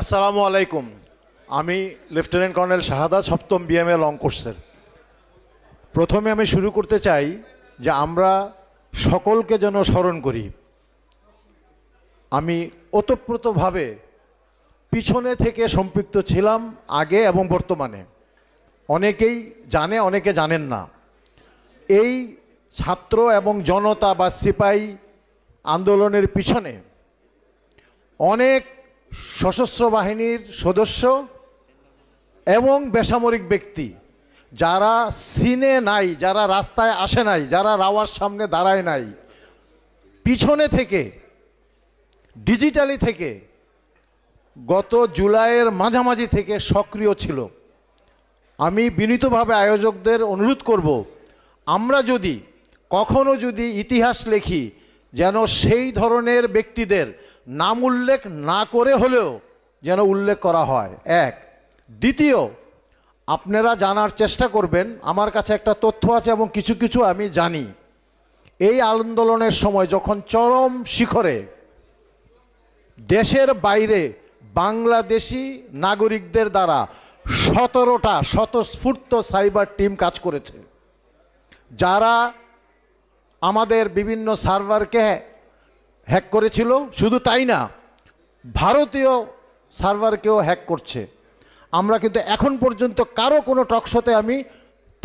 আসসালামু আলাইকুম আমি লেফটেন্যান্ট কর্নেল শাহাদা সপ্তম বিএমএল লং কোর্সের প্রথমে আমি শুরু করতে চাই যে আমরা সকলকে যেন স্মরণ করি আমি ওতপ্রোতভাবে পিছনে থেকে সম্পৃক্ত ছিলাম আগে এবং বর্তমানে অনেকেই জানে অনেকে জানেন না এই ছাত্র এবং জনতা বা সিপাই আন্দোলনের পিছনে অনেক সশস্ত্র বাহিনীর সদস্য এবং বেসামরিক ব্যক্তি যারা সিনে নাই যারা রাস্তায় আসে নাই যারা রাওয়ার সামনে দাঁড়ায় নাই পিছনে থেকে ডিজিটালি থেকে গত জুলাইয়ের মাঝামাঝি থেকে সক্রিয় ছিল আমি বিনীতভাবে আয়োজকদের অনুরোধ করব আমরা যদি কখনো যদি ইতিহাস লেখি যেন সেই ধরনের ব্যক্তিদের নাম উল্লেখ না করে হলেও যেন উল্লেখ করা হয় এক দ্বিতীয় আপনারা জানার চেষ্টা করবেন আমার কাছে একটা তথ্য আছে এবং কিছু কিছু আমি জানি এই আন্দোলনের সময় যখন চরম শিখরে দেশের বাইরে বাংলাদেশি নাগরিকদের দ্বারা সতেরোটা স্বতঃস্ফূর্ত সাইবার টিম কাজ করেছে যারা আমাদের বিভিন্ন সার্ভারকে হ্যাক করেছিল শুধু তাই না ভারতীয় সার্ভারকেও হ্যাক করছে আমরা কিন্তু এখন পর্যন্ত কারো কোনো টকশোতে আমি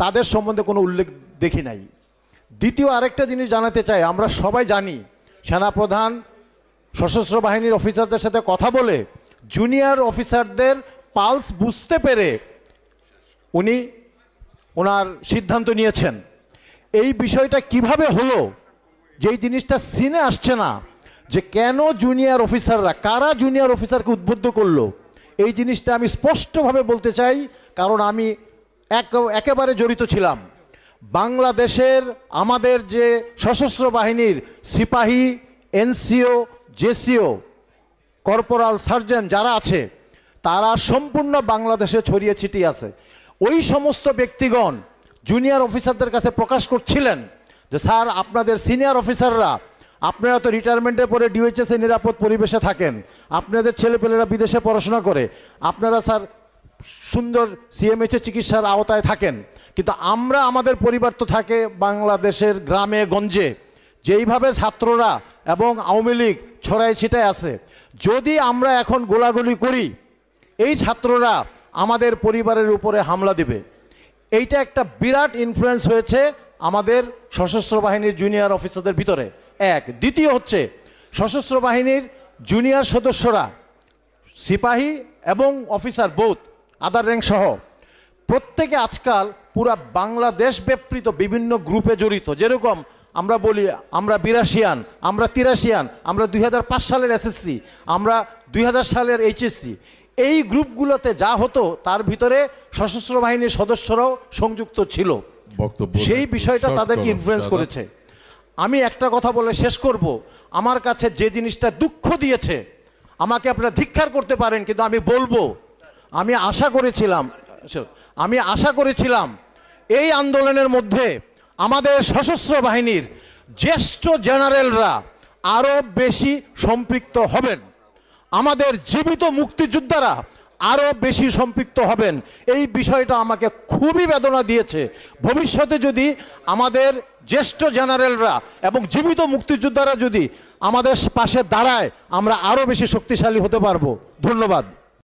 তাদের সম্বন্ধে কোনো উল্লেখ দেখি নাই দ্বিতীয় আরেকটা জিনিস জানাতে চাই আমরা সবাই জানি সেনাপ্রধান সশস্ত্র বাহিনীর অফিসারদের সাথে কথা বলে জুনিয়র অফিসারদের পালস বুঝতে পেরে উনি ওনার সিদ্ধান্ত নিয়েছেন এই বিষয়টা কিভাবে হলো যে জিনিসটা সিনে আসছে না যে কেন জুনিয়র অফিসাররা কারা জুনিয়র অফিসারকে উদ্বুদ্ধ করলো এই জিনিসটা আমি স্পষ্টভাবে বলতে চাই কারণ আমি এক একেবারে জড়িত ছিলাম বাংলাদেশের আমাদের যে সশস্ত্র বাহিনীর সিপাহী এনসিও জেসিও কর্পোরাল সার্জন যারা আছে তারা সম্পূর্ণ বাংলাদেশে ছড়িয়ে ছিটিয়ে আছে ওই সমস্ত ব্যক্তিগণ জুনিয়র অফিসারদের কাছে প্রকাশ করছিলেন যে স্যার আপনাদের সিনিয়র অফিসাররা আপনারা তো রিটায়ারমেন্টের পরে ডিওএইচএসে নিরাপদ পরিবেশে থাকেন আপনাদের ছেলেপেলেরা বিদেশে পড়াশোনা করে আপনারা স্যার সুন্দর এর চিকিৎসার আওতায় থাকেন কিন্তু আমরা আমাদের পরিবার তো থাকে বাংলাদেশের গ্রামে গঞ্জে যেইভাবে ছাত্ররা এবং আওয়ামী লীগ ছড়ায় ছিটায় আছে যদি আমরা এখন গোলাগুলি করি এই ছাত্ররা আমাদের পরিবারের উপরে হামলা দেবে এইটা একটা বিরাট ইনফ্লুয়েন্স হয়েছে আমাদের সশস্ত্র বাহিনীর জুনিয়র অফিসারদের ভিতরে এক দ্বিতীয় হচ্ছে সশস্ত্র বাহিনীর জুনিয়র সদস্যরা সিপাহী এবং অফিসার বোধ আদার র্যাঙ্ক সহ প্রত্যেকে আজকাল পুরা বাংলাদেশ ব্যাপৃত বিভিন্ন গ্রুপে জড়িত যেরকম আমরা বলি আমরা বিরাশিয়ান আমরা তিরাশিয়ান আমরা দুই সালের এসএসসি আমরা দুই সালের এইচএসসি এই গ্রুপগুলোতে যা হতো তার ভিতরে সশস্ত্র বাহিনীর সদস্যরাও সংযুক্ত ছিল সেই বিষয়টা তাদেরকে ইনফ্লুয়েস করেছে আমি একটা কথা বলে শেষ করব আমার কাছে যে জিনিসটা দুঃখ দিয়েছে আমাকে আপনারা ধিক্ষার করতে পারেন কিন্তু আমি বলবো আমি আশা করেছিলাম আমি আশা করেছিলাম এই আন্দোলনের মধ্যে আমাদের সশস্ত্র বাহিনীর জ্যেষ্ঠ জেনারেলরা আরও বেশি সম্পৃক্ত হবেন আমাদের জীবিত মুক্তিযোদ্ধারা আরও বেশি সম্পৃক্ত হবেন এই বিষয়টা আমাকে খুবই বেদনা দিয়েছে ভবিষ্যতে যদি আমাদের জ্যেষ্ঠ জেনারেলরা এবং জীবিত মুক্তিযোদ্ধারা যদি আমাদের পাশে দাঁড়ায় আমরা আরও বেশি শক্তিশালী হতে পারবো ধন্যবাদ